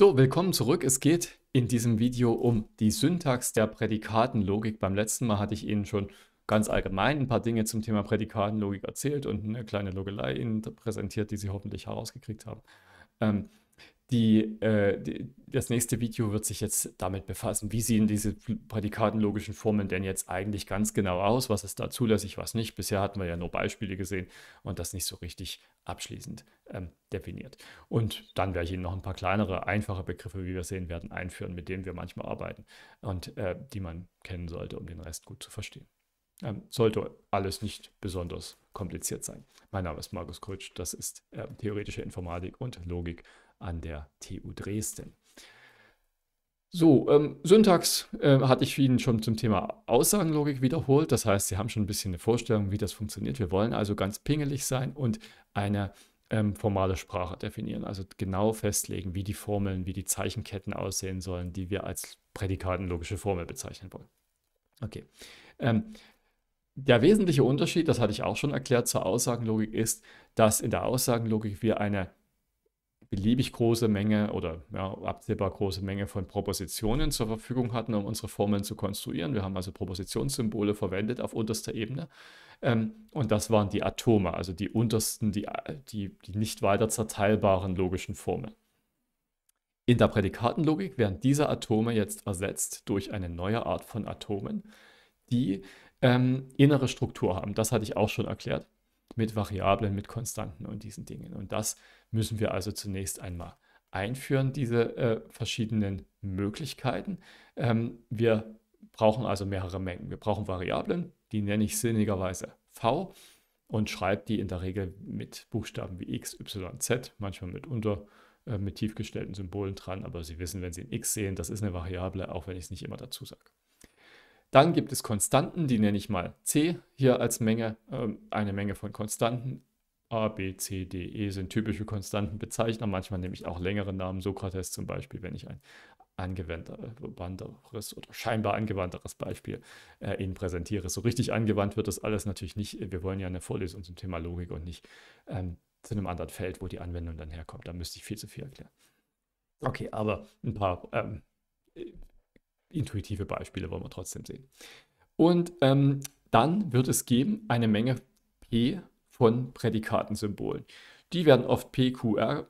So, willkommen zurück. Es geht in diesem Video um die Syntax der Prädikatenlogik. Beim letzten Mal hatte ich Ihnen schon ganz allgemein ein paar Dinge zum Thema Prädikatenlogik erzählt und eine kleine Logelei Ihnen präsentiert, die Sie hoffentlich herausgekriegt haben. Ähm, die, äh, die, das nächste Video wird sich jetzt damit befassen, wie sehen diese prädikatenlogischen Formeln denn jetzt eigentlich ganz genau aus, was ist da zulässig, was nicht. Bisher hatten wir ja nur Beispiele gesehen und das nicht so richtig abschließend ähm, definiert. Und dann werde ich Ihnen noch ein paar kleinere, einfache Begriffe, wie wir sehen werden, einführen, mit denen wir manchmal arbeiten und äh, die man kennen sollte, um den Rest gut zu verstehen. Ähm, sollte alles nicht besonders kompliziert sein. Mein Name ist Markus Krutsch, das ist äh, Theoretische Informatik und Logik an der TU Dresden. So, ähm, Syntax äh, hatte ich Ihnen schon zum Thema Aussagenlogik wiederholt. Das heißt, Sie haben schon ein bisschen eine Vorstellung, wie das funktioniert. Wir wollen also ganz pingelig sein und eine ähm, formale Sprache definieren. Also genau festlegen, wie die Formeln, wie die Zeichenketten aussehen sollen, die wir als prädikatenlogische Formel bezeichnen wollen. Okay. Ähm, der wesentliche Unterschied, das hatte ich auch schon erklärt, zur Aussagenlogik ist, dass in der Aussagenlogik wir eine beliebig große Menge oder ja, absehbar große Menge von Propositionen zur Verfügung hatten, um unsere Formeln zu konstruieren. Wir haben also Propositionssymbole verwendet auf unterster Ebene. Ähm, und das waren die Atome, also die untersten, die, die, die nicht weiter zerteilbaren logischen Formeln. In der Prädikatenlogik werden diese Atome jetzt ersetzt durch eine neue Art von Atomen, die ähm, innere Struktur haben. Das hatte ich auch schon erklärt mit Variablen, mit Konstanten und diesen Dingen. Und das ist müssen wir also zunächst einmal einführen, diese äh, verschiedenen Möglichkeiten. Ähm, wir brauchen also mehrere Mengen. Wir brauchen Variablen, die nenne ich sinnigerweise v und schreibe die in der Regel mit Buchstaben wie x, y, z, manchmal mit unter äh, mit tiefgestellten Symbolen dran, aber Sie wissen, wenn Sie ein x sehen, das ist eine Variable, auch wenn ich es nicht immer dazu sage. Dann gibt es Konstanten, die nenne ich mal c hier als Menge, ähm, eine Menge von Konstanten A, B, C, D, E sind typische Konstantenbezeichner. Manchmal nehme ich auch längere Namen, Sokrates zum Beispiel, wenn ich ein angewandteres oder scheinbar angewandteres Beispiel äh, Ihnen präsentiere. So richtig angewandt wird das alles natürlich nicht. Wir wollen ja eine Vorlesung zum Thema Logik und nicht ähm, zu einem anderen Feld, wo die Anwendung dann herkommt. Da müsste ich viel zu viel erklären. Okay, aber ein paar ähm, intuitive Beispiele wollen wir trotzdem sehen. Und ähm, dann wird es geben eine Menge P von Prädikatensymbolen. Die werden oft PQR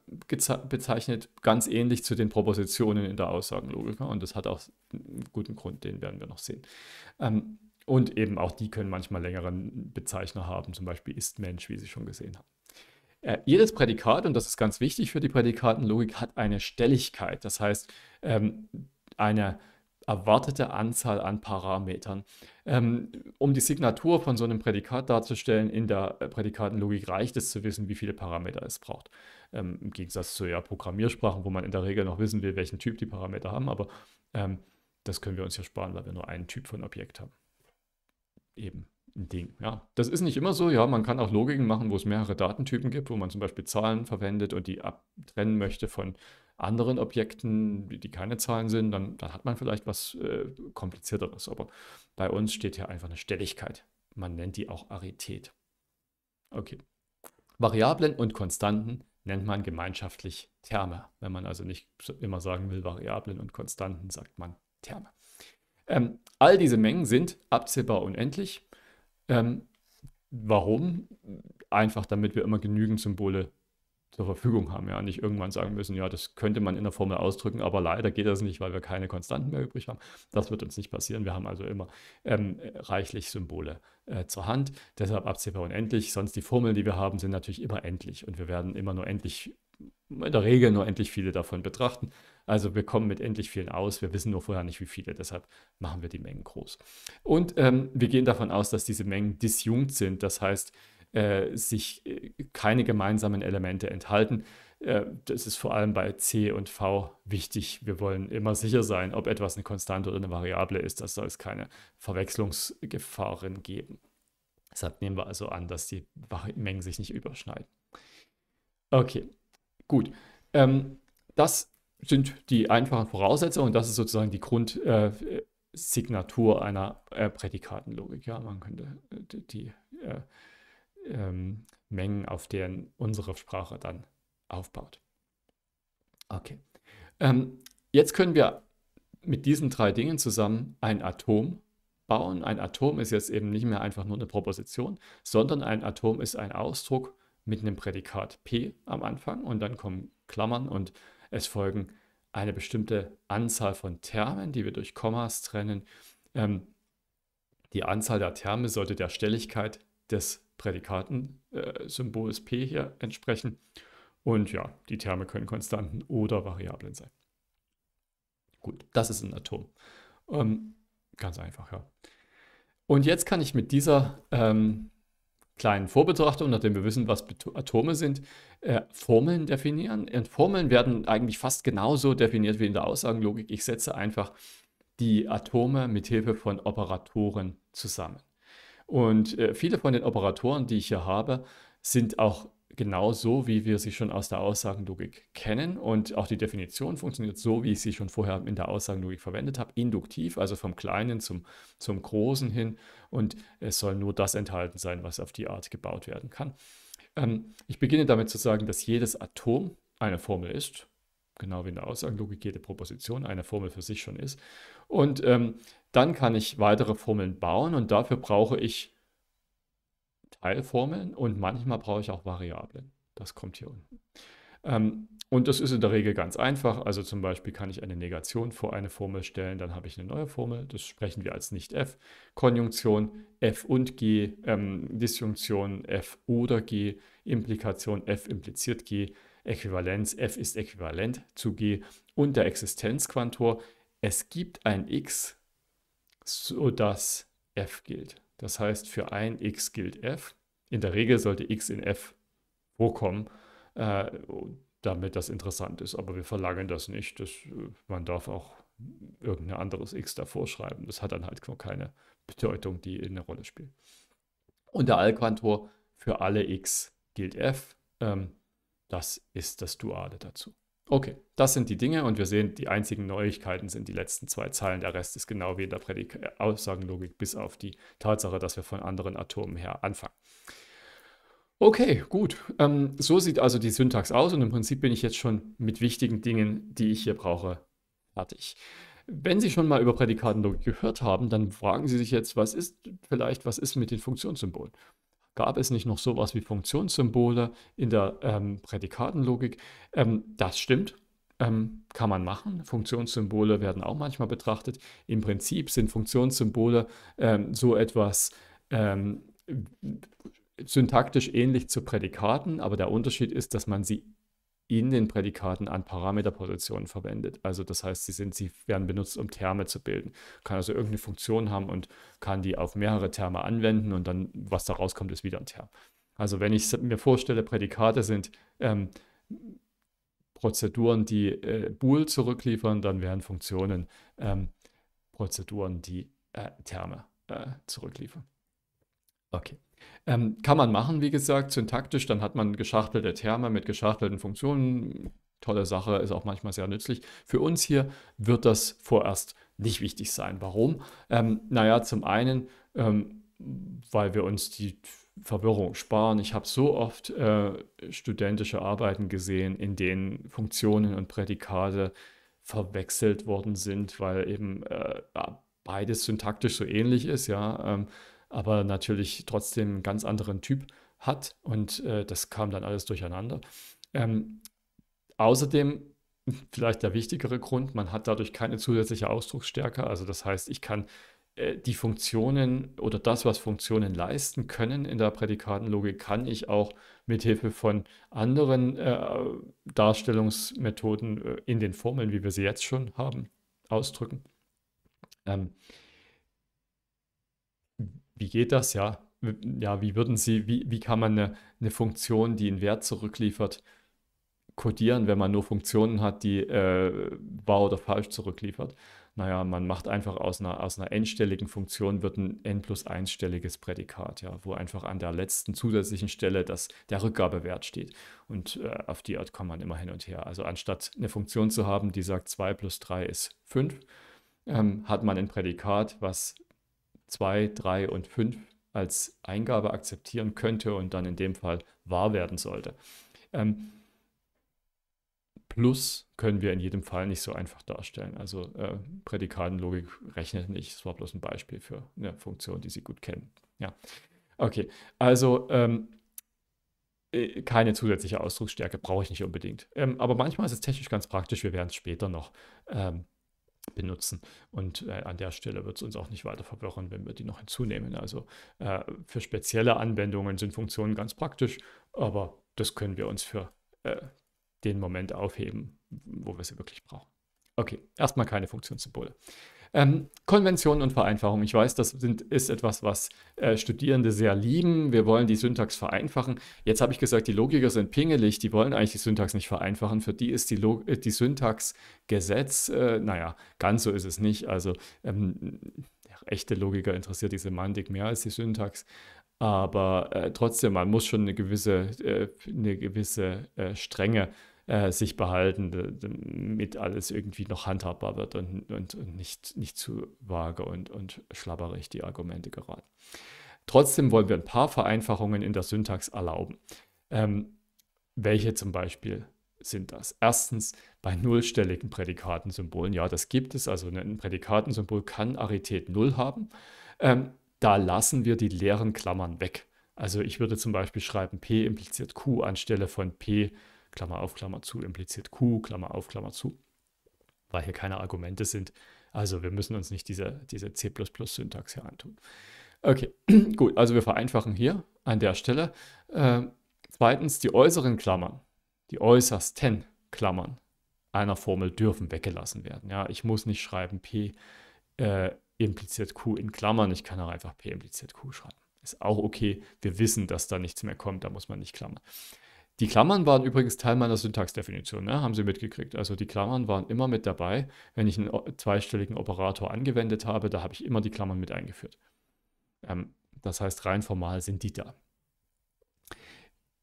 bezeichnet, ganz ähnlich zu den Propositionen in der Aussagenlogik. Ne? Und das hat auch einen guten Grund, den werden wir noch sehen. Ähm, und eben auch die können manchmal längeren Bezeichner haben, zum Beispiel ist Mensch, wie Sie schon gesehen haben. Äh, jedes Prädikat, und das ist ganz wichtig für die Prädikatenlogik, hat eine Stelligkeit. Das heißt, ähm, eine erwartete Anzahl an Parametern. Ähm, um die Signatur von so einem Prädikat darzustellen, in der äh, Prädikatenlogik reicht es zu wissen, wie viele Parameter es braucht. Ähm, Im Gegensatz zu ja, Programmiersprachen, wo man in der Regel noch wissen will, welchen Typ die Parameter haben, aber ähm, das können wir uns ja sparen, weil wir nur einen Typ von Objekt haben. Eben. Ein Ding. Ja, das ist nicht immer so. Ja, man kann auch Logiken machen, wo es mehrere Datentypen gibt, wo man zum Beispiel Zahlen verwendet und die abtrennen möchte von anderen Objekten, die, die keine Zahlen sind, dann, dann, hat man vielleicht was äh, komplizierteres. Aber bei uns steht hier einfach eine Stelligkeit. Man nennt die auch Arität. Okay. Variablen und Konstanten nennt man gemeinschaftlich Terme. Wenn man also nicht immer sagen will, Variablen und Konstanten, sagt man Terme. Ähm, all diese Mengen sind abzählbar unendlich. Ähm, warum? Einfach damit wir immer genügend Symbole zur Verfügung haben. Ja, nicht irgendwann sagen müssen, ja, das könnte man in der Formel ausdrücken, aber leider geht das nicht, weil wir keine Konstanten mehr übrig haben. Das wird uns nicht passieren. Wir haben also immer ähm, reichlich Symbole äh, zur Hand. Deshalb absehbar unendlich. Sonst die Formeln, die wir haben, sind natürlich immer endlich und wir werden immer nur endlich, in der Regel nur endlich viele davon betrachten. Also wir kommen mit endlich vielen aus, wir wissen nur vorher nicht, wie viele, deshalb machen wir die Mengen groß. Und ähm, wir gehen davon aus, dass diese Mengen disjunkt sind, das heißt, äh, sich äh, keine gemeinsamen Elemente enthalten. Äh, das ist vor allem bei C und V wichtig. Wir wollen immer sicher sein, ob etwas eine Konstante oder eine Variable ist. Das soll es keine Verwechslungsgefahren geben. Deshalb nehmen wir also an, dass die Mengen sich nicht überschneiden. Okay, gut. Ähm, das sind die einfachen Voraussetzungen das ist sozusagen die Grundsignatur äh, einer äh, Prädikatenlogik. Ja, man könnte die, die äh, ähm, Mengen, auf denen unsere Sprache dann aufbaut. Okay. Ähm, jetzt können wir mit diesen drei Dingen zusammen ein Atom bauen. Ein Atom ist jetzt eben nicht mehr einfach nur eine Proposition, sondern ein Atom ist ein Ausdruck mit einem Prädikat P am Anfang und dann kommen Klammern und es folgen eine bestimmte Anzahl von Termen, die wir durch Kommas trennen. Ähm, die Anzahl der Terme sollte der Stelligkeit des Prädikatensymbols äh, p hier entsprechen. Und ja, die Terme können Konstanten oder Variablen sein. Gut, das ist ein Atom. Ähm, ganz einfach, ja. Und jetzt kann ich mit dieser ähm, kleinen Vorbetrachtung, nachdem wir wissen, was Atome sind, äh, Formeln definieren. Und Formeln werden eigentlich fast genauso definiert wie in der Aussagenlogik. Ich setze einfach die Atome mit Hilfe von Operatoren zusammen. Und äh, viele von den Operatoren, die ich hier habe, sind auch genau so, wie wir sie schon aus der Aussagenlogik kennen. Und auch die Definition funktioniert so, wie ich sie schon vorher in der Aussagenlogik verwendet habe, induktiv, also vom Kleinen zum, zum Großen hin. Und es soll nur das enthalten sein, was auf die Art gebaut werden kann. Ähm, ich beginne damit zu sagen, dass jedes Atom eine Formel ist genau wie in der Aussagenlogik jede Proposition eine Formel für sich schon ist. Und ähm, dann kann ich weitere Formeln bauen und dafür brauche ich Teilformeln und manchmal brauche ich auch Variablen. Das kommt hier unten. Ähm, und das ist in der Regel ganz einfach. Also zum Beispiel kann ich eine Negation vor eine Formel stellen, dann habe ich eine neue Formel. Das sprechen wir als Nicht-F. Konjunktion F und G, ähm, Disjunktion F oder G, Implikation F impliziert G. Äquivalenz f ist äquivalent zu g und der Existenzquantor, es gibt ein x, sodass f gilt. Das heißt, für ein x gilt f. In der Regel sollte x in f vorkommen, äh, damit das interessant ist. Aber wir verlangen das nicht. Das, äh, man darf auch irgendein anderes x davor schreiben. Das hat dann halt keine Bedeutung, die eine Rolle spielt. Und der Allquantor für alle x gilt f. Ähm, das ist das Duale dazu. Okay, das sind die Dinge und wir sehen, die einzigen Neuigkeiten sind die letzten zwei Zeilen. Der Rest ist genau wie in der Prädik äh, Aussagenlogik, bis auf die Tatsache, dass wir von anderen Atomen her anfangen. Okay, gut. Ähm, so sieht also die Syntax aus und im Prinzip bin ich jetzt schon mit wichtigen Dingen, die ich hier brauche, fertig. Wenn Sie schon mal über Prädikatenlogik gehört haben, dann fragen Sie sich jetzt, was ist vielleicht, was ist mit den Funktionssymbolen? Gab es nicht noch sowas wie Funktionssymbole in der ähm, Prädikatenlogik? Ähm, das stimmt, ähm, kann man machen. Funktionssymbole werden auch manchmal betrachtet. Im Prinzip sind Funktionssymbole ähm, so etwas ähm, syntaktisch ähnlich zu Prädikaten, aber der Unterschied ist, dass man sie in den Prädikaten an Parameterpositionen verwendet. Also das heißt, sie, sind, sie werden benutzt, um Terme zu bilden. Kann also irgendeine Funktion haben und kann die auf mehrere Terme anwenden und dann, was da rauskommt, ist wieder ein Term. Also wenn ich mir vorstelle, Prädikate sind ähm, Prozeduren, die äh, Bool zurückliefern, dann wären Funktionen ähm, Prozeduren, die äh, Terme äh, zurückliefern. Okay. Ähm, kann man machen, wie gesagt, syntaktisch. Dann hat man geschachtelte Terme mit geschachtelten Funktionen. Tolle Sache, ist auch manchmal sehr nützlich. Für uns hier wird das vorerst nicht wichtig sein. Warum? Ähm, naja, zum einen, ähm, weil wir uns die Verwirrung sparen. Ich habe so oft äh, studentische Arbeiten gesehen, in denen Funktionen und Prädikate verwechselt worden sind, weil eben äh, beides syntaktisch so ähnlich ist, ja. Ähm, aber natürlich trotzdem einen ganz anderen Typ hat und äh, das kam dann alles durcheinander. Ähm, außerdem vielleicht der wichtigere Grund, man hat dadurch keine zusätzliche Ausdrucksstärke, also das heißt, ich kann äh, die Funktionen oder das, was Funktionen leisten können in der Prädikatenlogik, kann ich auch mithilfe von anderen äh, Darstellungsmethoden äh, in den Formeln, wie wir sie jetzt schon haben, ausdrücken. Ähm, wie geht das, ja? Ja, wie würden Sie, wie, wie kann man eine, eine Funktion, die einen Wert zurückliefert, codieren, wenn man nur Funktionen hat, die äh, wahr oder falsch zurückliefert? Naja, man macht einfach aus einer, aus einer n-stelligen Funktion wird ein n plus 1-stelliges Prädikat, ja, wo einfach an der letzten zusätzlichen Stelle das, der Rückgabewert steht. Und äh, auf die Art kommt man immer hin und her. Also anstatt eine Funktion zu haben, die sagt 2 plus 3 ist 5, ähm, hat man ein Prädikat, was 2, 3 und 5 als Eingabe akzeptieren könnte und dann in dem Fall wahr werden sollte. Ähm, plus können wir in jedem Fall nicht so einfach darstellen. Also äh, Prädikatenlogik rechnet nicht. Es war bloß ein Beispiel für eine Funktion, die Sie gut kennen. Ja, okay. Also ähm, äh, keine zusätzliche Ausdrucksstärke brauche ich nicht unbedingt. Ähm, aber manchmal ist es technisch ganz praktisch. Wir werden es später noch ähm, benutzen. Und äh, an der Stelle wird es uns auch nicht weiter verwirren, wenn wir die noch hinzunehmen. Also äh, für spezielle Anwendungen sind Funktionen ganz praktisch, aber das können wir uns für äh, den Moment aufheben, wo wir sie wirklich brauchen. Okay, erstmal keine Funktionssymbole. Ähm, Konventionen und Vereinfachung. Ich weiß, das sind, ist etwas, was äh, Studierende sehr lieben. Wir wollen die Syntax vereinfachen. Jetzt habe ich gesagt, die Logiker sind pingelig, die wollen eigentlich die Syntax nicht vereinfachen. Für die ist die, Log äh, die Syntax Gesetz. Äh, naja, ganz so ist es nicht. Also ähm, echte Logiker interessiert die Semantik mehr als die Syntax. Aber äh, trotzdem, man muss schon eine gewisse, äh, eine gewisse Strenge äh, äh, sich behalten, damit alles irgendwie noch handhabbar wird und, und, und nicht, nicht zu vage und, und schlabberig die Argumente geraten. Trotzdem wollen wir ein paar Vereinfachungen in der Syntax erlauben. Ähm, welche zum Beispiel sind das? Erstens bei nullstelligen Prädikatensymbolen. Ja, das gibt es. Also ein Prädikatensymbol kann Arität 0 haben. Ähm, da lassen wir die leeren Klammern weg. Also ich würde zum Beispiel schreiben, P impliziert Q anstelle von P impliziert Klammer auf, Klammer zu, impliziert Q, Klammer auf, Klammer zu, weil hier keine Argumente sind. Also wir müssen uns nicht diese, diese C++-Syntax hier antun. Okay, gut, also wir vereinfachen hier an der Stelle. Ähm, zweitens, die äußeren Klammern, die äußersten Klammern einer Formel dürfen weggelassen werden. Ja, ich muss nicht schreiben P äh, impliziert Q in Klammern, ich kann auch einfach P impliziert Q schreiben. Ist auch okay, wir wissen, dass da nichts mehr kommt, da muss man nicht klammern. Die Klammern waren übrigens Teil meiner Syntaxdefinition, ne? haben Sie mitgekriegt. Also die Klammern waren immer mit dabei. Wenn ich einen zweistelligen Operator angewendet habe, da habe ich immer die Klammern mit eingeführt. Ähm, das heißt, rein formal sind die da.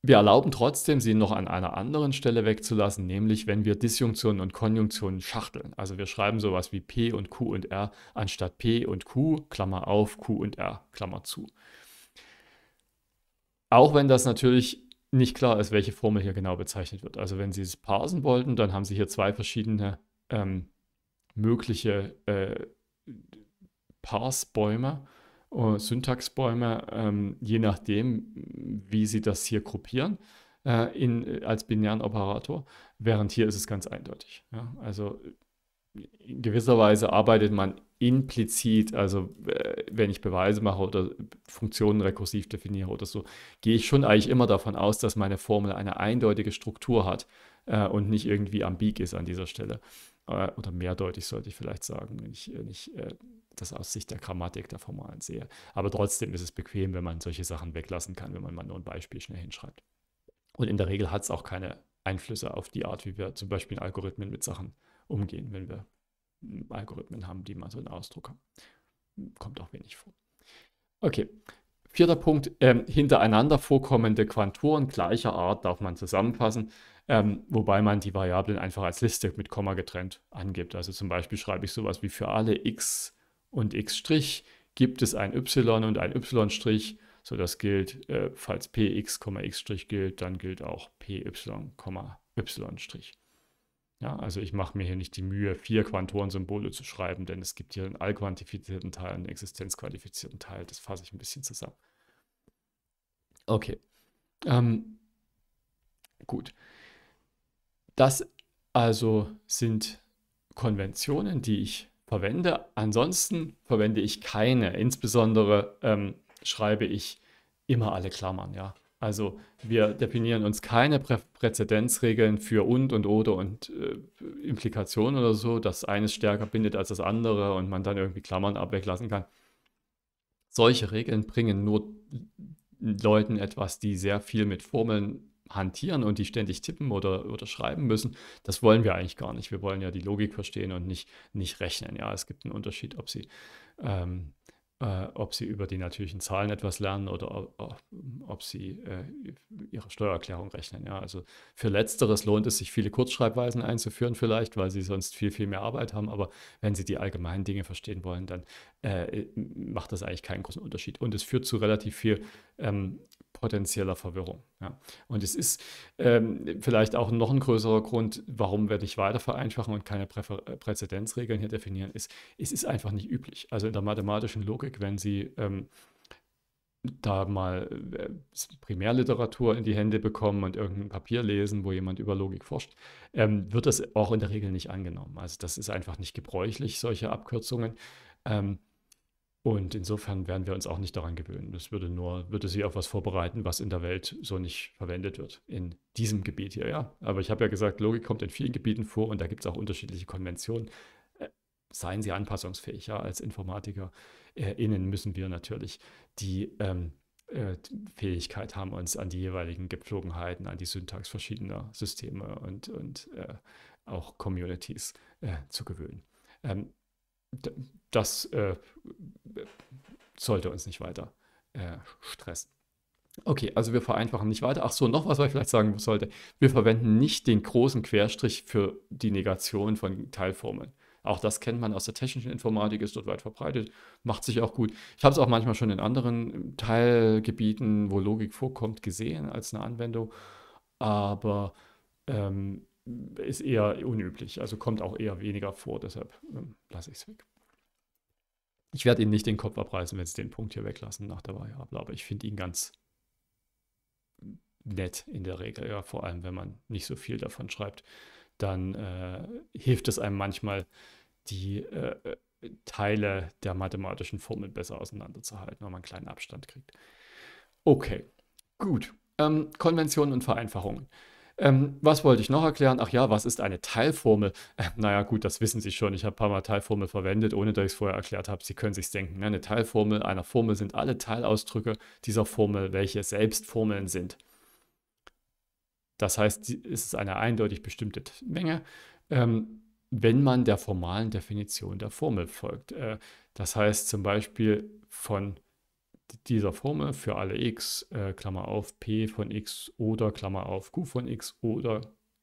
Wir erlauben trotzdem, sie noch an einer anderen Stelle wegzulassen, nämlich wenn wir Disjunktionen und Konjunktionen schachteln. Also wir schreiben sowas wie P und Q und R anstatt P und Q, Klammer auf, Q und R, Klammer zu. Auch wenn das natürlich nicht klar ist, welche Formel hier genau bezeichnet wird. Also wenn Sie es parsen wollten, dann haben Sie hier zwei verschiedene ähm, mögliche äh, Parsbäume, äh, Syntaxbäume, ähm, je nachdem, wie Sie das hier gruppieren äh, in, äh, als binären Operator, während hier ist es ganz eindeutig. Ja? Also in gewisser Weise arbeitet man implizit, also äh, wenn ich Beweise mache oder Funktionen rekursiv definiere oder so, gehe ich schon eigentlich immer davon aus, dass meine Formel eine eindeutige Struktur hat äh, und nicht irgendwie ambig ist an dieser Stelle. Äh, oder mehrdeutig sollte ich vielleicht sagen, wenn ich, wenn ich äh, das aus Sicht der Grammatik der Formalen sehe. Aber trotzdem ist es bequem, wenn man solche Sachen weglassen kann, wenn man mal nur ein Beispiel schnell hinschreibt. Und in der Regel hat es auch keine Einflüsse auf die Art, wie wir zum Beispiel in Algorithmen mit Sachen äh, umgehen, wenn wir Algorithmen haben, die mal so einen Ausdruck haben. Kommt auch wenig vor. Okay, vierter Punkt, ähm, hintereinander vorkommende Quanturen gleicher Art darf man zusammenfassen, ähm, wobei man die Variablen einfach als Liste mit Komma getrennt angibt. Also zum Beispiel schreibe ich sowas wie für alle x und x' gibt es ein y und ein y'. So, das gilt, äh, falls px, x' gilt, dann gilt auch py, y'. Ja, also ich mache mir hier nicht die Mühe, vier Quantorensymbole zu schreiben, denn es gibt hier einen allquantifizierten Teil, einen existenzqualifizierten Teil. Das fasse ich ein bisschen zusammen. Okay. Ähm, gut. Das also sind Konventionen, die ich verwende. Ansonsten verwende ich keine. Insbesondere ähm, schreibe ich immer alle Klammern, ja. Also wir definieren uns keine Prä Präzedenzregeln für und und oder und äh, Implikationen oder so, dass eines stärker bindet als das andere und man dann irgendwie Klammern abweglassen kann. Solche Regeln bringen nur Leuten etwas, die sehr viel mit Formeln hantieren und die ständig tippen oder, oder schreiben müssen. Das wollen wir eigentlich gar nicht. Wir wollen ja die Logik verstehen und nicht, nicht rechnen. Ja, es gibt einen Unterschied, ob sie ähm, äh, ob sie über die natürlichen Zahlen etwas lernen oder ob, ob sie äh, ihre Steuererklärung rechnen. Ja, also für letzteres lohnt es sich, viele Kurzschreibweisen einzuführen vielleicht, weil sie sonst viel, viel mehr Arbeit haben. Aber wenn sie die allgemeinen Dinge verstehen wollen, dann äh, macht das eigentlich keinen großen Unterschied. Und es führt zu relativ viel ähm, potenzieller Verwirrung. Ja. Und es ist ähm, vielleicht auch noch ein größerer Grund, warum wir nicht weiter vereinfachen und keine Prä äh, Präzedenzregeln hier definieren, ist, es ist einfach nicht üblich. Also in der mathematischen Logik, wenn Sie ähm, da mal äh, Primärliteratur in die Hände bekommen und irgendein Papier lesen, wo jemand über Logik forscht, ähm, wird das auch in der Regel nicht angenommen. Also das ist einfach nicht gebräuchlich, solche Abkürzungen. Ähm, und insofern werden wir uns auch nicht daran gewöhnen. Das würde nur, würde sie auf was vorbereiten, was in der Welt so nicht verwendet wird. In diesem Gebiet hier, ja. Aber ich habe ja gesagt, Logik kommt in vielen Gebieten vor und da gibt es auch unterschiedliche Konventionen. Äh, seien sie anpassungsfähig, ja. Als Informatiker äh, innen müssen wir natürlich die ähm, äh, Fähigkeit haben, uns an die jeweiligen Gepflogenheiten, an die Syntax verschiedener Systeme und, und äh, auch Communities äh, zu gewöhnen. Ähm, das äh, sollte uns nicht weiter äh, stressen. Okay, also wir vereinfachen nicht weiter. Ach so, noch was, was ich vielleicht sagen sollte. Wir verwenden nicht den großen Querstrich für die Negation von Teilformeln. Auch das kennt man aus der technischen Informatik, ist dort weit verbreitet, macht sich auch gut. Ich habe es auch manchmal schon in anderen Teilgebieten, wo Logik vorkommt, gesehen als eine Anwendung. Aber ähm, ist eher unüblich, also kommt auch eher weniger vor, deshalb ähm, lasse ich es weg. Ich werde Ihnen nicht den Kopf abreißen, wenn Sie den Punkt hier weglassen nach der Variable, aber ich finde ihn ganz nett in der Regel, ja, vor allem wenn man nicht so viel davon schreibt, dann äh, hilft es einem manchmal, die äh, Teile der mathematischen Formel besser auseinanderzuhalten, wenn man einen kleinen Abstand kriegt. Okay, gut. Ähm, Konventionen und Vereinfachungen. Ähm, was wollte ich noch erklären? Ach ja, was ist eine Teilformel? Äh, naja, gut, das wissen Sie schon. Ich habe ein paar Mal Teilformel verwendet, ohne dass ich es vorher erklärt habe. Sie können sich denken. Ne? Eine Teilformel einer Formel sind alle Teilausdrücke dieser Formel, welche selbst Formeln sind. Das heißt, es ist eine eindeutig bestimmte Menge, ähm, wenn man der formalen Definition der Formel folgt. Äh, das heißt zum Beispiel von dieser Formel für alle x, äh, Klammer auf, p von x oder Klammer auf, q von x oder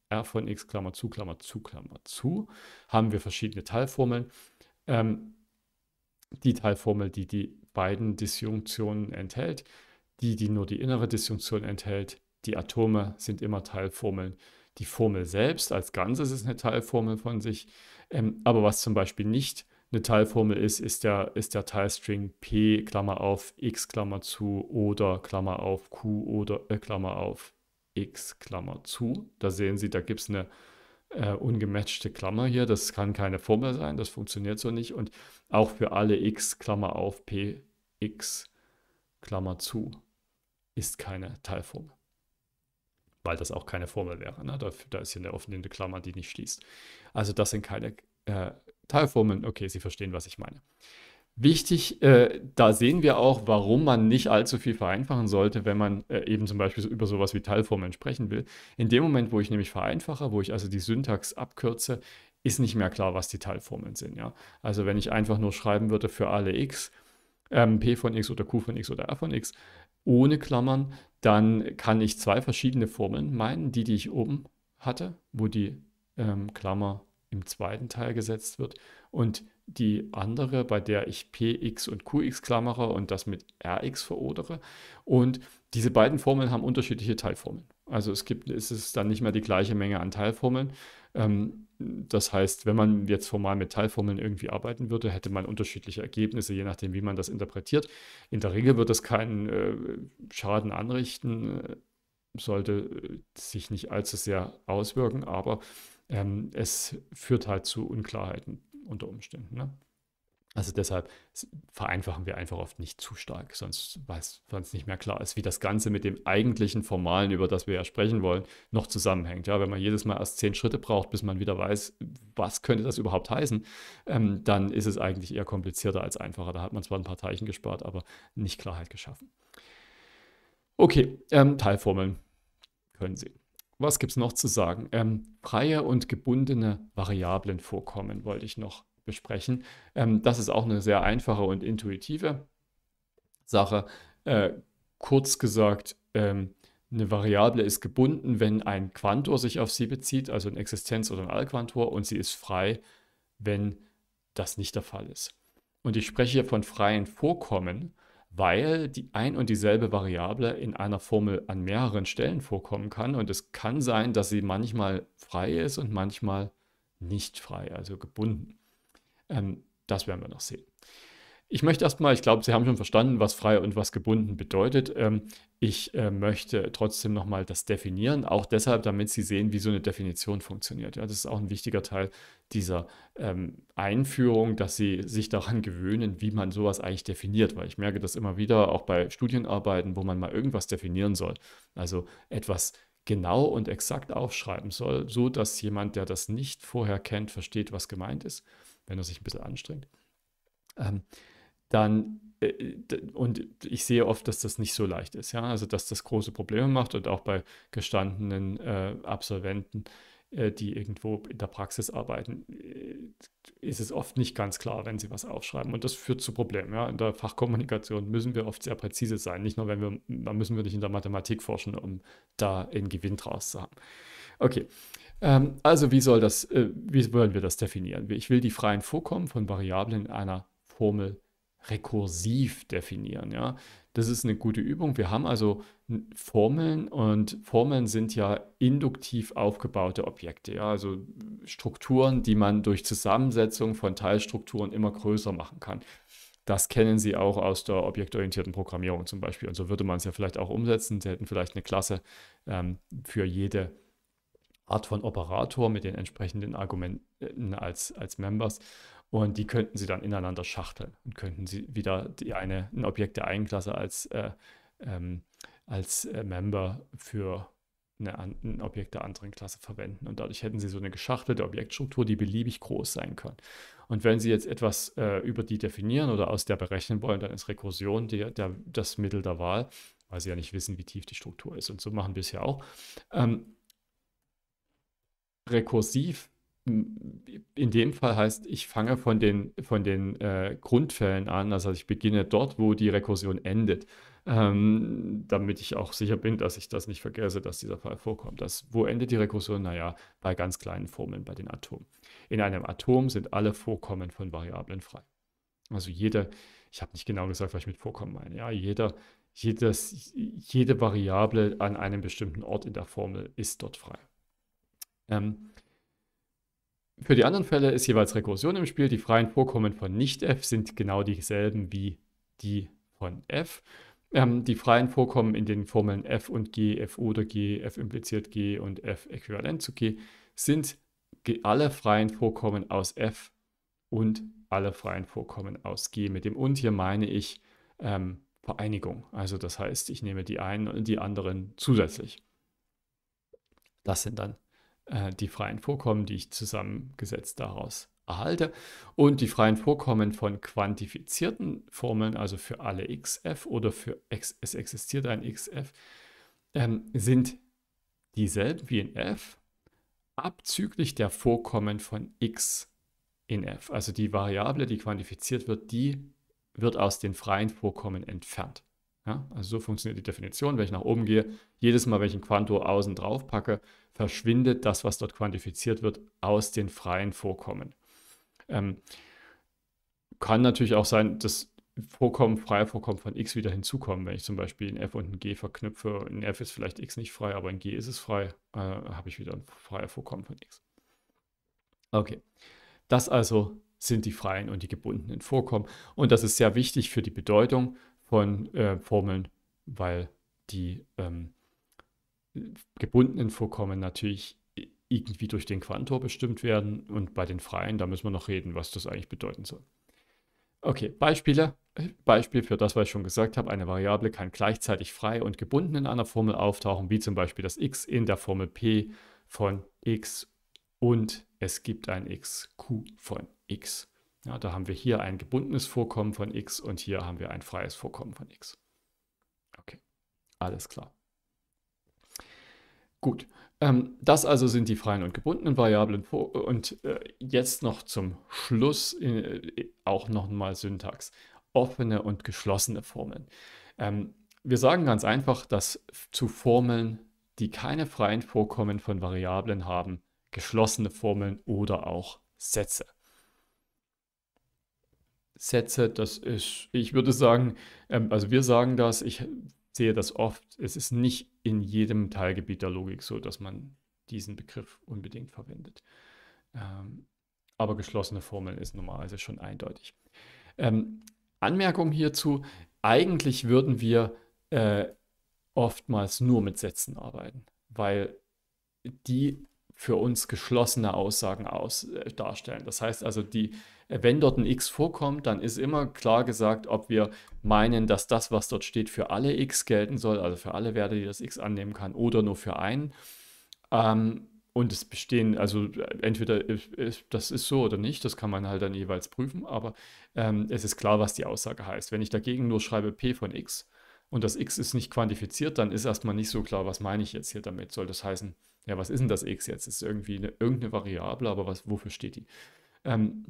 r von x, Klammer zu, Klammer zu, Klammer zu, haben wir verschiedene Teilformeln. Ähm, die Teilformel, die die beiden Disjunktionen enthält, die, die nur die innere Disjunktion enthält, die Atome sind immer Teilformeln. Die Formel selbst als Ganzes ist eine Teilformel von sich. Ähm, aber was zum Beispiel nicht eine Teilformel ist, ist der, ist der Teilstring p, Klammer auf, x, Klammer zu, oder, Klammer auf, q, oder, äh, Klammer auf, x, Klammer zu. Da sehen Sie, da gibt es eine äh, ungematchte Klammer hier. Das kann keine Formel sein, das funktioniert so nicht. Und auch für alle x, Klammer auf, p, x, Klammer zu, ist keine Teilformel. Weil das auch keine Formel wäre. Ne? Da, da ist hier eine offene Klammer, die nicht schließt. Also das sind keine äh, Teilformeln. Okay, Sie verstehen, was ich meine. Wichtig, äh, da sehen wir auch, warum man nicht allzu viel vereinfachen sollte, wenn man äh, eben zum Beispiel über sowas wie Teilformeln sprechen will. In dem Moment, wo ich nämlich vereinfache, wo ich also die Syntax abkürze, ist nicht mehr klar, was die Teilformeln sind. Ja? Also wenn ich einfach nur schreiben würde für alle x, ähm, p von x oder q von x oder r von x, ohne Klammern, dann kann ich zwei verschiedene Formeln meinen, die, die ich oben hatte, wo die ähm, Klammer im zweiten Teil gesetzt wird. Und die andere, bei der ich px und qx klammere und das mit rx verodere. Und diese beiden Formeln haben unterschiedliche Teilformeln. Also es gibt, es ist dann nicht mehr die gleiche Menge an Teilformeln. Ähm, das heißt, wenn man jetzt formal mit Teilformeln irgendwie arbeiten würde, hätte man unterschiedliche Ergebnisse, je nachdem, wie man das interpretiert. In der Regel wird das keinen äh, Schaden anrichten, sollte sich nicht allzu sehr auswirken, aber ähm, es führt halt zu Unklarheiten unter Umständen. Ne? Also deshalb vereinfachen wir einfach oft nicht zu stark, sonst weiß es nicht mehr klar ist, wie das Ganze mit dem eigentlichen Formalen, über das wir ja sprechen wollen, noch zusammenhängt. Ja, wenn man jedes Mal erst zehn Schritte braucht, bis man wieder weiß, was könnte das überhaupt heißen, ähm, dann ist es eigentlich eher komplizierter als einfacher. Da hat man zwar ein paar Teilchen gespart, aber nicht Klarheit geschaffen. Okay, ähm, Teilformeln können Sie was gibt es noch zu sagen? Ähm, freie und gebundene Variablen vorkommen, wollte ich noch besprechen. Ähm, das ist auch eine sehr einfache und intuitive Sache. Äh, kurz gesagt, ähm, eine Variable ist gebunden, wenn ein Quantor sich auf sie bezieht, also ein Existenz- oder ein Allquantor, und sie ist frei, wenn das nicht der Fall ist. Und ich spreche hier von freien Vorkommen, weil die ein und dieselbe Variable in einer Formel an mehreren Stellen vorkommen kann und es kann sein, dass sie manchmal frei ist und manchmal nicht frei, also gebunden. Ähm, das werden wir noch sehen. Ich möchte erstmal, ich glaube, Sie haben schon verstanden, was frei und was gebunden bedeutet. Ähm, ich äh, möchte trotzdem nochmal das definieren, auch deshalb, damit Sie sehen, wie so eine Definition funktioniert. Ja, das ist auch ein wichtiger Teil dieser ähm, Einführung, dass Sie sich daran gewöhnen, wie man sowas eigentlich definiert, weil ich merke das immer wieder, auch bei Studienarbeiten, wo man mal irgendwas definieren soll. Also etwas genau und exakt aufschreiben soll, so dass jemand, der das nicht vorher kennt, versteht, was gemeint ist, wenn er sich ein bisschen anstrengt. Ähm, dann äh, und ich sehe oft, dass das nicht so leicht ist, ja, also dass das große Probleme macht und auch bei gestandenen äh, Absolventen, äh, die irgendwo in der Praxis arbeiten, äh, ist es oft nicht ganz klar, wenn sie was aufschreiben und das führt zu Problemen, ja, in der Fachkommunikation müssen wir oft sehr präzise sein, nicht nur, wenn wir, da müssen wir nicht in der Mathematik forschen, um da einen Gewinn draus zu haben. Okay, ähm, also wie soll das, äh, wie wollen wir das definieren? Ich will die freien Vorkommen von Variablen in einer Formel rekursiv definieren. Ja? Das ist eine gute Übung. Wir haben also Formeln und Formeln sind ja induktiv aufgebaute Objekte, ja? also Strukturen, die man durch Zusammensetzung von Teilstrukturen immer größer machen kann. Das kennen Sie auch aus der objektorientierten Programmierung zum Beispiel. Und so würde man es ja vielleicht auch umsetzen. Sie hätten vielleicht eine Klasse ähm, für jede Art von Operator mit den entsprechenden Argumenten äh, als, als Members. Und die könnten sie dann ineinander schachteln und könnten sie wieder die eine, ein Objekt der einen Klasse als, äh, ähm, als äh, Member für eine, ein Objekt der anderen Klasse verwenden. Und dadurch hätten sie so eine geschachtelte Objektstruktur, die beliebig groß sein kann. Und wenn sie jetzt etwas äh, über die definieren oder aus der berechnen wollen, dann ist Rekursion die, der, das Mittel der Wahl, weil sie ja nicht wissen, wie tief die Struktur ist. Und so machen wir es ja auch. Ähm, rekursiv in dem Fall heißt, ich fange von den, von den äh, Grundfällen an, also ich beginne dort, wo die Rekursion endet, ähm, damit ich auch sicher bin, dass ich das nicht vergesse, dass dieser Fall vorkommt. Das, wo endet die Rekursion? Naja, bei ganz kleinen Formeln, bei den Atomen. In einem Atom sind alle Vorkommen von Variablen frei. Also jeder, ich habe nicht genau gesagt, was ich mit Vorkommen meine, ja, jeder, jedes, jede Variable an einem bestimmten Ort in der Formel ist dort frei. Ähm, für die anderen Fälle ist jeweils Rekursion im Spiel. Die freien Vorkommen von Nicht-F sind genau dieselben wie die von F. Ähm, die freien Vorkommen in den Formeln F und G, F oder G, F impliziert G und F äquivalent zu G sind alle freien Vorkommen aus F und alle freien Vorkommen aus G. Mit dem und hier meine ich ähm, Vereinigung. Also das heißt, ich nehme die einen und die anderen zusätzlich. Das sind dann äh, die freien Vorkommen, die ich zusammengesetzt daraus erhalte. Und die freien Vorkommen von quantifizierten Formeln, also für alle xf oder für x, es existiert ein xf, ähm, sind dieselben wie in f, abzüglich der Vorkommen von x in f. Also die Variable, die quantifiziert wird, die wird aus den freien Vorkommen entfernt. Ja, also so funktioniert die Definition. Wenn ich nach oben gehe, jedes Mal, wenn ich ein Quanto außen drauf packe, verschwindet das, was dort quantifiziert wird, aus den freien Vorkommen. Ähm, kann natürlich auch sein, dass Vorkommen, freie Vorkommen von x wieder hinzukommen. Wenn ich zum Beispiel ein f und ein g verknüpfe, in f ist vielleicht x nicht frei, aber in g ist es frei, äh, habe ich wieder ein freier Vorkommen von x. Okay, das also sind die freien und die gebundenen Vorkommen. Und das ist sehr wichtig für die Bedeutung von äh, Formeln, weil die ähm, gebundenen Vorkommen natürlich irgendwie durch den Quantor bestimmt werden und bei den freien, da müssen wir noch reden, was das eigentlich bedeuten soll. Okay, Beispiele. Beispiel für das, was ich schon gesagt habe. Eine Variable kann gleichzeitig frei und gebunden in einer Formel auftauchen, wie zum Beispiel das x in der Formel p von x und es gibt ein xq von x. Ja, da haben wir hier ein gebundenes Vorkommen von x und hier haben wir ein freies Vorkommen von x. Okay, alles klar. Gut, ähm, das also sind die freien und gebundenen Variablen. Und äh, jetzt noch zum Schluss äh, auch nochmal Syntax. Offene und geschlossene Formeln. Ähm, wir sagen ganz einfach, dass zu Formeln, die keine freien Vorkommen von Variablen haben, geschlossene Formeln oder auch Sätze. Sätze, das ist, ich würde sagen, ähm, also wir sagen das, ich sehe das oft, es ist nicht in jedem Teilgebiet der Logik so, dass man diesen Begriff unbedingt verwendet. Ähm, aber geschlossene Formeln ist normalerweise also schon eindeutig. Ähm, Anmerkung hierzu, eigentlich würden wir äh, oftmals nur mit Sätzen arbeiten, weil die für uns geschlossene Aussagen aus, äh, darstellen. Das heißt also, die, äh, wenn dort ein x vorkommt, dann ist immer klar gesagt, ob wir meinen, dass das, was dort steht, für alle x gelten soll, also für alle Werte, die das x annehmen kann, oder nur für einen. Ähm, und es bestehen, also äh, entweder das ist so oder nicht, das kann man halt dann jeweils prüfen, aber ähm, es ist klar, was die Aussage heißt. Wenn ich dagegen nur schreibe p von x, und das x ist nicht quantifiziert, dann ist erstmal nicht so klar, was meine ich jetzt hier damit. Soll das heißen, ja, was ist denn das x jetzt? Das ist irgendwie eine, irgendeine Variable, aber was, wofür steht die? Ähm,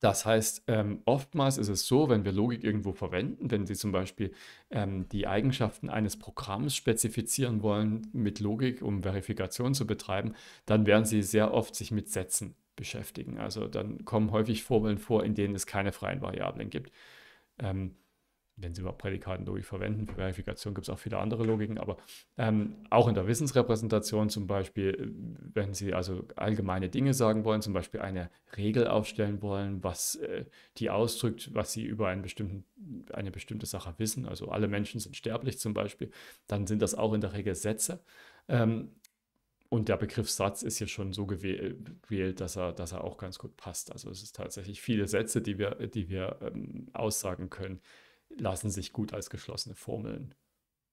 das heißt, ähm, oftmals ist es so, wenn wir Logik irgendwo verwenden, wenn Sie zum Beispiel ähm, die Eigenschaften eines Programms spezifizieren wollen mit Logik, um Verifikation zu betreiben, dann werden Sie sehr oft sich mit Sätzen beschäftigen. Also dann kommen häufig Formeln vor, in denen es keine freien Variablen gibt. Ähm, wenn Sie mal Prädikatenlogik verwenden, für Verifikation gibt es auch viele andere Logiken, aber ähm, auch in der Wissensrepräsentation zum Beispiel, äh, wenn Sie also allgemeine Dinge sagen wollen, zum Beispiel eine Regel aufstellen wollen, was äh, die ausdrückt, was Sie über einen bestimmten, eine bestimmte Sache wissen, also alle Menschen sind sterblich zum Beispiel, dann sind das auch in der Regel Sätze. Ähm, und der Begriff Satz ist hier schon so äh, gewählt, dass er, dass er auch ganz gut passt. Also es ist tatsächlich viele Sätze, die wir, die wir ähm, aussagen können lassen sich gut als geschlossene Formeln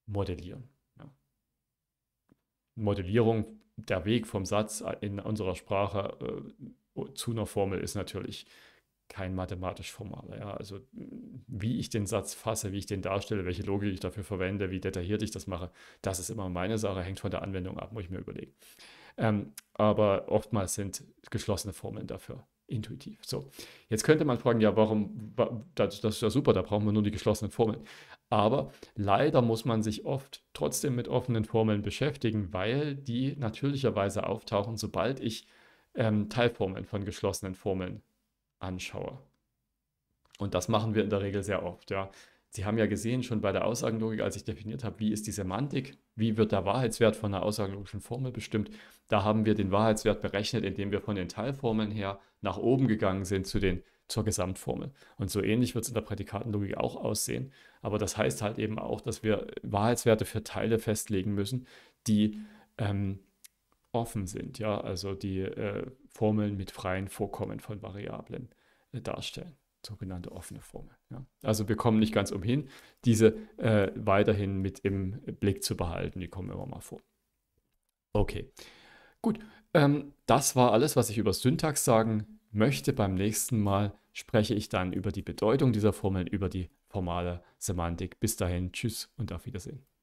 modellieren. Ja. Modellierung, der Weg vom Satz in unserer Sprache äh, zu einer Formel ist natürlich kein mathematisch formaler. Ja. Also wie ich den Satz fasse, wie ich den darstelle, welche Logik ich dafür verwende, wie detailliert ich das mache, das ist immer meine Sache, hängt von der Anwendung ab, muss ich mir überlegen. Ähm, aber oftmals sind geschlossene Formeln dafür intuitiv. So, jetzt könnte man fragen, ja, warum, das, das ist ja super, da brauchen wir nur die geschlossenen Formeln. Aber leider muss man sich oft trotzdem mit offenen Formeln beschäftigen, weil die natürlicherweise auftauchen, sobald ich ähm, Teilformeln von geschlossenen Formeln anschaue. Und das machen wir in der Regel sehr oft. Ja. Sie haben ja gesehen, schon bei der Aussagenlogik, als ich definiert habe, wie ist die Semantik, wie wird der Wahrheitswert von einer aussagenlogischen Formel bestimmt, da haben wir den Wahrheitswert berechnet, indem wir von den Teilformeln her nach oben gegangen sind zu den, zur Gesamtformel. Und so ähnlich wird es in der Prädikatenlogik auch aussehen. Aber das heißt halt eben auch, dass wir Wahrheitswerte für Teile festlegen müssen, die ähm, offen sind, ja, also die äh, Formeln mit freien Vorkommen von Variablen äh, darstellen sogenannte offene Formel. Ja. Also wir kommen nicht ganz umhin, diese äh, weiterhin mit im Blick zu behalten. Die kommen immer mal vor. Okay, gut. Ähm, das war alles, was ich über Syntax sagen möchte. Beim nächsten Mal spreche ich dann über die Bedeutung dieser Formeln, über die formale Semantik. Bis dahin, tschüss und auf Wiedersehen.